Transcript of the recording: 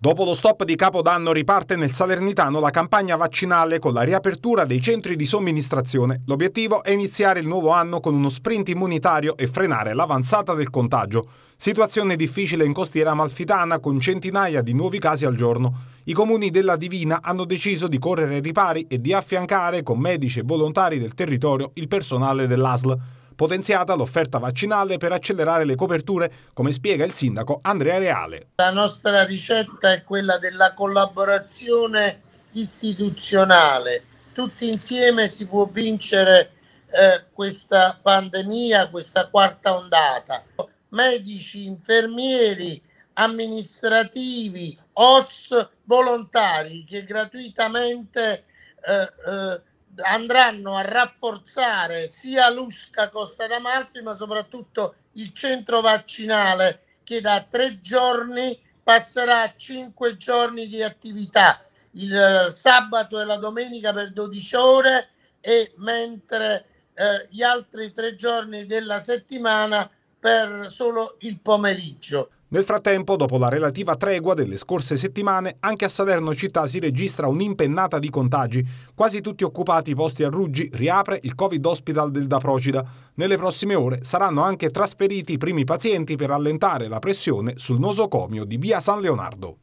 Dopo lo stop di Capodanno riparte nel Salernitano la campagna vaccinale con la riapertura dei centri di somministrazione. L'obiettivo è iniziare il nuovo anno con uno sprint immunitario e frenare l'avanzata del contagio. Situazione difficile in costiera malfitana con centinaia di nuovi casi al giorno. I comuni della Divina hanno deciso di correre ripari e di affiancare con medici e volontari del territorio il personale dell'ASL potenziata l'offerta vaccinale per accelerare le coperture, come spiega il sindaco Andrea Reale. La nostra ricetta è quella della collaborazione istituzionale. Tutti insieme si può vincere eh, questa pandemia, questa quarta ondata. Medici, infermieri, amministrativi, OS volontari che gratuitamente eh, eh, andranno a rafforzare sia l'Usca Costa d'Amalfi, ma soprattutto il centro vaccinale che da tre giorni passerà a cinque giorni di attività, il eh, sabato e la domenica per 12 ore e mentre eh, gli altri tre giorni della settimana per solo il pomeriggio. Nel frattempo, dopo la relativa tregua delle scorse settimane, anche a Salerno città si registra un'impennata di contagi. Quasi tutti occupati i posti a Ruggi riapre il Covid Hospital del Da Procida. Nelle prossime ore saranno anche trasferiti i primi pazienti per allentare la pressione sul nosocomio di Via San Leonardo.